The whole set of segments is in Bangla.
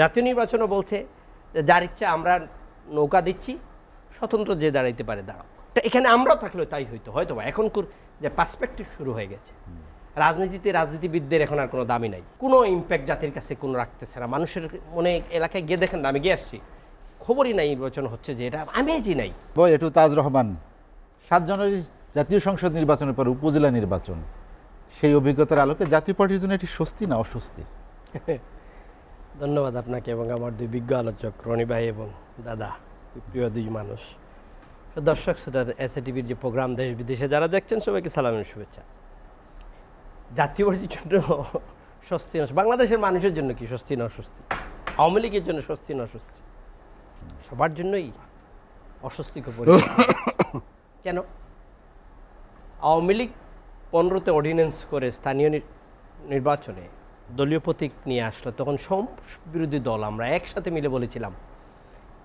জাতীয় নির্বাচনও বলছে যে যার ইচ্ছা আমরা নৌকা দিচ্ছি স্বতন্ত্র যে দাঁড়াইতে পারে দাঁড়াও তা এখানে আমরাও থাকলেও তাই হইতো হয়তো এখন যে পার্সপেক্টিভ শুরু হয়ে গেছে রাজনীতিতে রাজনীতিবিদদের এখন আর কোনো দামি নাই কোনো ইম্প্যাক্ট জাতির কাছে কোনো রাখতেছে না মানুষের মনে এলাকায় গিয়ে দেখেন আমি গিয়ে আসছি খবরই নাই নির্বাচন হচ্ছে যে এটা আমেজই নাই বই একটু তাজ রহমান সাত জানুয়ারি জাতীয় সংসদ নির্বাচনের পর উপজেলা নির্বাচন সেই অভিজ্ঞতার আলোকে জাতীয় পার্টির জন্য এটি স্বস্তি না অস্বস্তি ধন্যবাদ আপনাকে এবং আমার দুই বিজ্ঞ আলোচক রনি ভাই এবং দাদা প্রিয় দুই মানুষ দর্শক শ্রোতার এস টিভির যে প্রোগ্রাম দেশ বিদেশে যারা দেখছেন সবাইকে সালামের শুভেচ্ছা জাতীয় পার্টির জন্য স্বস্তি বাংলাদেশের মানুষের জন্য কি স্বস্তি না অস্বস্তি আওয়ামী লীগের জন্য স্বস্তি না অস্বস্তি সবার জন্যই অস্বস্তিকর কেন আওয়ামী লীগ পনেরোতে অর্ডিন্যান্স করে স্থানীয় নির্বাচনে দলীয় প্রতীক নিয়ে আসলো তখন সম বিরোধী দল আমরা একসাথে মিলে বলেছিলাম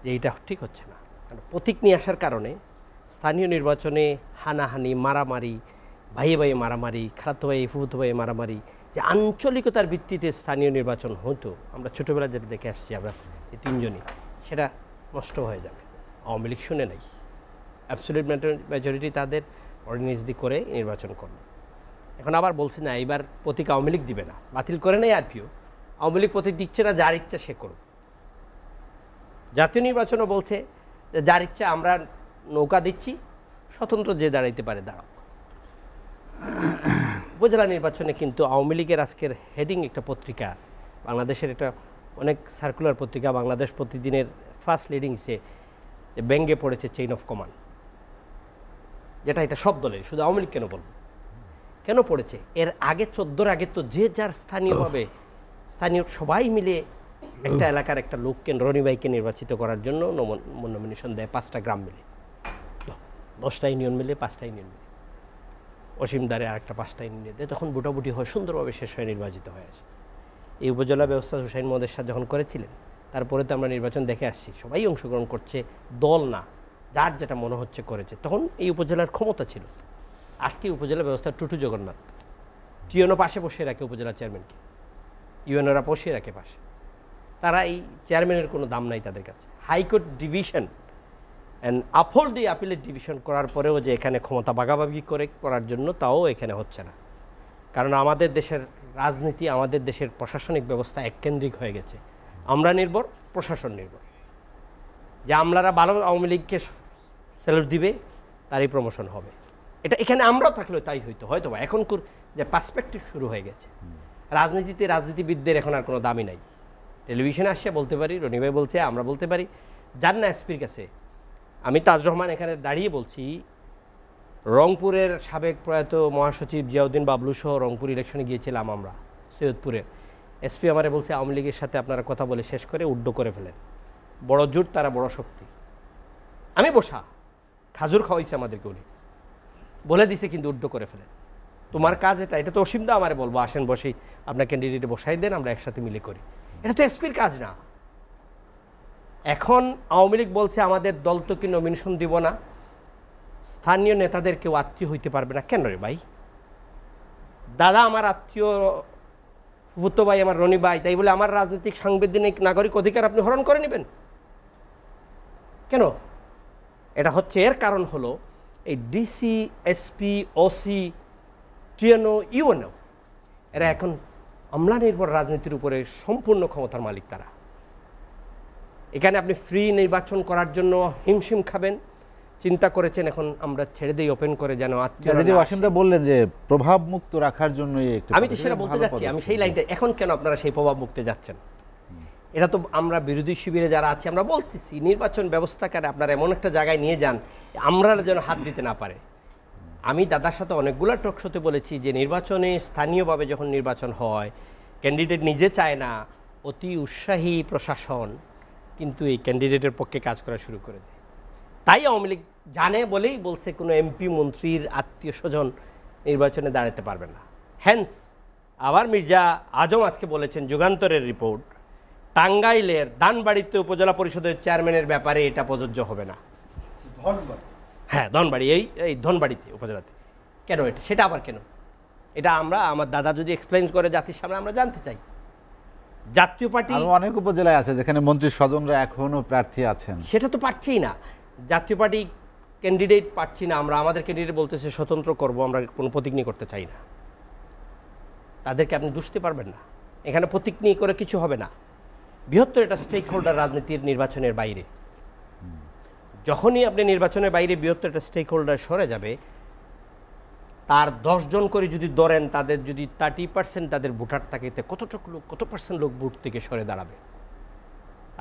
যে এটা ঠিক হচ্ছে না কারণ প্রতীক নিয়ে আসার কারণে স্থানীয় নির্বাচনে হানাহানি মারামারি ভাইয়ে ভাইয়ে মারামারি খালাতো ভাইয়ে ফুফুতো ভাইয়ে মারামারি যে আঞ্চলিকতার ভিত্তিতে স্থানীয় নির্বাচন হতো আমরা ছোটোবেলা যেটা দেখে আসছি আমরা এই তিনজনই সেটা নষ্ট হয়ে যাবে আওয়ামী লীগ শুনে নাই অ্যাবসোলিউট মেজরিটি তাদের অর্ডিনেন্স দিয়ে করে নির্বাচন করলো এখন আবার বলছে না এইবার প্রতীক আওয়ামী লীগ দিবে না বাতিল করে নেই আরপিও আওয়ামী লীগ প্রতীক দিচ্ছে না যার ইচ্ছা সে করুক জাতীয় নির্বাচনও বলছে যে যার ইচ্ছা আমরা নৌকা দিচ্ছি স্বতন্ত্র যে দাঁড়াইতে পারে দাঁড়াক উপজেলা নির্বাচনে কিন্তু আওয়ামী লীগের আজকের হেডিং একটা পত্রিকা বাংলাদেশের একটা অনেক সার্কুলার পত্রিকা বাংলাদেশ প্রতিদিনের ফার্স্ট লিডিংসে ব্যঙ্গে পড়েছে চেইন অফ কমান্ড যেটা এটা সব দলের শুধু আওয়ামী লীগ কেন বলবো কেন পড়েছে এর আগে চোদ্দোর আগে তো যে যার স্থানীয়ভাবে স্থানীয় সবাই মিলে একটা এলাকার একটা লোককে রনিবাইকে নির্বাচিত করার জন্য নমিনেশন দেয় পাঁচটা গ্রাম মিলে দশটা ইউনিয়ন মিলে পাঁচটা ইউনিয়ন মিলে অসীম দ্বারে একটা পাঁচটা ইউনিয়ন দেয় তখন ভোটাভুটি হয় সুন্দরভাবে শেষ হয়ে নির্বাচিত হয়ে আসে এই উপজেলা ব্যবস্থা হুসাইন মদের সাথে যখন করেছিলেন তারপরে তো আমরা নির্বাচন দেখে আসছি সবাই অংশগ্রহণ করছে দল না যার যেটা মনে হচ্ছে করেছে তখন এই উপজেলার ক্ষমতা ছিল আজকে উপজেলা ব্যবস্থা টুটু জগন্নাথ টিএনও পাশে বসিয়ে রাখে উপজেলা চেয়ারম্যানকে ইউএনওরা বসিয়ে রাখে পাশে তারা এই চেয়ারম্যানের কোনো দাম নাই তাদের কাছে হাইকোর্ট ডিভিশন অ্যান্ড আফল দি আপিলের ডিভিশন করার পরেও যে এখানে ক্ষমতা বাগাবাগি করে করার জন্য তাও এখানে হচ্ছে না কারণ আমাদের দেশের রাজনীতি আমাদের দেশের প্রশাসনিক ব্যবস্থা এককেন্দ্রিক হয়ে গেছে আমরা নির্ভর প্রশাসন নির্ভর যে আমলারা ভালো আওয়ামী লীগকে স্যালুট দিবে তারই প্রমোশন হবে এটা এখানে আমরাও থাকলেও তাই হইতো হয়তো বা এখনকার যে পার্সপেক্টিভ শুরু হয়ে গেছে রাজনীতিতে রাজনীতিবিদদের এখন আর কোনো দামি নাই টেলিভিশনে আসছে বলতে পারি রনি ভাই বলছে আমরা বলতে পারি না এসপির কাছে আমি তাজ রহমান এখানে দাঁড়িয়ে বলছি রংপুরের সাবেক প্রয়াত মহাসচিব জিয়াউদ্দিন বাবলু সহ রংপুর ইলেকশনে গিয়েছিলাম আমরা সৈয়দপুরে এসপি আমারে বলছে আওয়ামী লীগের সাথে আপনারা কথা বলে শেষ করে উড্ড করে ফেলেন বড় জোট তারা বড় শক্তি আমি বসা খাজুর খাওয়াইছে আমাদেরকে উনি বলে দিছে কিন্তু উড্ড করে ফেলে তোমার কাজ এটা এটা তো দা আমার বলবো আসেন বসেই আপনার ক্যান্ডিডেটে বসাই দেন আমরা একসাথে মিলে করি এটা তো এসপির কাজ না এখন আওয়ামী লীগ বলছে আমাদের দল তো কি নমিনেশন দিব না স্থানীয় নেতাদের কেউ আত্মীয় হইতে পারবে না কেন রে ভাই দাদা আমার আত্মীয় ভূত ভাই আমার রনি ভাই তাই বলে আমার রাজনৈতিক সাংবিধানিক নাগরিক অধিকার আপনি হরণ করে নেবেন কেন এটা হচ্ছে এর কারণ হলো এই DC SP OC TNO UNO এরা এখন আমলা নির্ভর রাজনীতির উপরে সম্পূর্ণ ক্ষমতার মালিক তারা এখানে আপনি ফ্রি নির্বাচন করার জন্য হিমশিম খাবেন চিন্তা করেছেন এখন আমরা ছেড়ে দিই ওপেন করে যেন আত্মীয় বললেন যে প্রভাব মুক্ত রাখার জন্য আমি তো সেটা বলতে যাচ্ছি আমি সেই লাইনটা এখন কেন আপনারা সেই প্রভাব মুক্তে যাচ্ছেন এটা তো আমরা বিরোধী শিবিরে যারা আছি আমরা বলতেছি নির্বাচন ব্যবস্থাকারে আপনারা এমন একটা জায়গায় নিয়ে যান আমরা যেন হাত দিতে না পারে আমি দাদার সাথে অনেকগুলো টকশোতে বলেছি যে নির্বাচনে স্থানীয়ভাবে যখন নির্বাচন হয় ক্যান্ডিডেট নিজে চায় না অতি উৎসাহী প্রশাসন কিন্তু এই ক্যান্ডিডেটের পক্ষে কাজ করা শুরু করে দেয় তাই আওয়ামী লীগ জানে বলেই বলছে কোনো এমপি মন্ত্রীর আত্মীয় স্বজন নির্বাচনে দাঁড়াতে পারবে না হ্যান্স আবার মির্জা আজম আজকে বলেছেন যুগান্তরের রিপোর্ট টাঙ্গাইলের দানবাড়িতে উপজেলা পরিষদের চেয়ারম্যানের ব্যাপারে এটা প্রযোজ্য হবে না হ্যাঁ ধনবাড়ি এই এই ধনবাড়িতে উপজেলাতে কেন এটা সেটা আবার কেন এটা আমরা আমার দাদা যদি এক্সপ্লেন করে জাতির সামনে আমরা জানতে চাই জাতীয় পার্টি অনেক উপজেলায় আছে যেখানে মন্ত্রী স্বজনরা এখনও প্রার্থী আছেন সেটা তো পারছেই না জাতীয় পার্টি ক্যান্ডিডেট পাচ্ছি না আমরা আমাদের ক্যান্ডিডেট বলতেছে স্বতন্ত্র করব আমরা কোনো প্রতিজ্ঞা করতে চাই না তাদেরকে আপনি দুষতে পারবেন না এখানে প্রতিজ্ঞা করে কিছু হবে না বৃহত্তর এটা স্টেক হোল্ডার রাজনীতির নির্বাচনের বাইরে যখনই আপনি নির্বাচনের বাইরে বৃহত্তর একটা স্টেক হোল্ডার সরে যাবে তার দশজন করে যদি দরেন তাদের যদি থার্টি পার্সেন্ট তাদের ভোটার থাকে কতটুকু লোক কত পার্সেন্ট লোক ভোট থেকে সরে দাঁড়াবে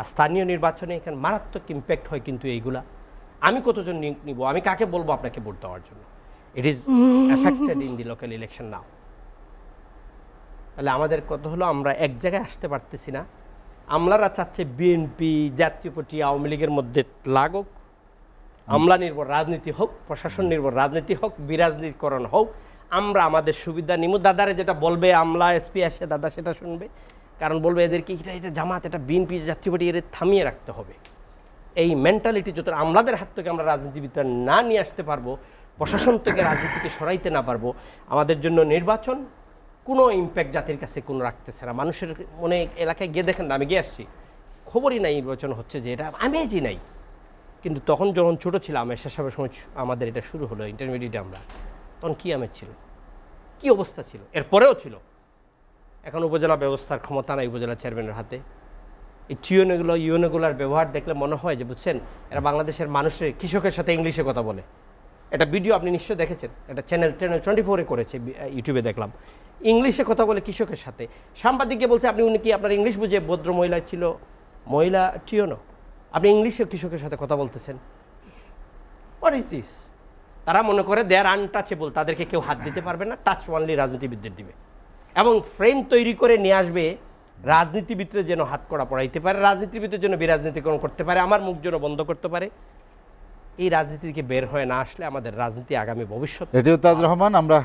আর স্থানীয় নির্বাচনে এখানে মারাত্মক ইম্প্যাক্ট হয় কিন্তু এইগুলা আমি কতজন নিয়োগ নিব আমি কাকে বলবো আপনাকে ভোট দেওয়ার জন্য it is affected in the local election now তাহলে আমাদের কত হলো আমরা এক জায়গায় আসতে পারতেছি না আমলারা চাচ্ছে বিএনপি জাতীয় পার্টি আওয়ামী লীগের মধ্যে লাগুক আমলা নির্ভর রাজনীতি হোক প্রশাসন নির্ভর রাজনীতি হোক বিরাজনীতিকরণ হোক আমরা আমাদের সুবিধা নিব দাদারে যেটা বলবে আমলা এসপি আসে দাদা সেটা শুনবে কারণ বলবে এদেরকে এটা এটা জামাত এটা বিএনপি জাতীয় পার্টি এদের থামিয়ে রাখতে হবে এই মেন্টালিটি যত আমলাদের হাত থেকে আমরা রাজনীতিবিদরা না নিয়ে আসতে পারবো প্রশাসন থেকে রাজনীতিকে সরাইতে না পারবো আমাদের জন্য নির্বাচন কোনো ইম্প্যাক্ট জাতির কাছে কোনো রাখতেছে না মানুষের মনে এলাকায় গিয়ে দেখেন না আমি গিয়ে আসছি খবরই নাই নির্বাচন হচ্ছে যে এটা আমেজই নাই কিন্তু তখন যখন ছোটো ছিলাম আমের শেষাবের সময় আমাদের এটা শুরু হলো ইন্টারমিডিয়েটে আমরা তখন কী আমেজ ছিল কি অবস্থা ছিল এরপরেও ছিল এখন উপজেলা ব্যবস্থার ক্ষমতা নাই উপজেলা চেয়ারম্যানের হাতে এই চিউনেগুলো ইউনেগুলার ব্যবহার দেখলে মনে হয় যে বুঝছেন এরা বাংলাদেশের মানুষের কৃষকের সাথে ইংলিশে কথা বলে এটা ভিডিও আপনি নিশ্চয়ই দেখেছেন এটা চ্যানেল চ্যানেল টোয়েন্টি ফোরে করেছে ইউটিউবে দেখলাম ইংলিশে কথা বলে কৃষকের সাথে সাংবাদিককে বলছে আপনি উনি কি আপনার ইংলিশ বুঝে ভদ্র মহিলা ছিল মহিলা টিও না আপনি ইংলিশে কৃষকের সাথে কথা বলতেছেন হোয়াট ইস তারা মনে করে দেয়ার আনটাচেবল তাদেরকে কেউ হাত দিতে পারবে না টাচ ওয়ানলি রাজনীতিবিদদের দিবে এবং ফ্রেম তৈরি করে নিয়ে আসবে রাজনীতিবিদরা যেন হাত করা পড়াইতে পারে রাজনীতিবিদদের জন্য বিরাজনীতিকরণ করতে পারে আমার মুখ যেন বন্ধ করতে পারে এই রাজনীতি থেকে বের হয়ে না আসলে আমাদের রাজনীতি আগামী ভবিষ্যৎ রহমান আমরা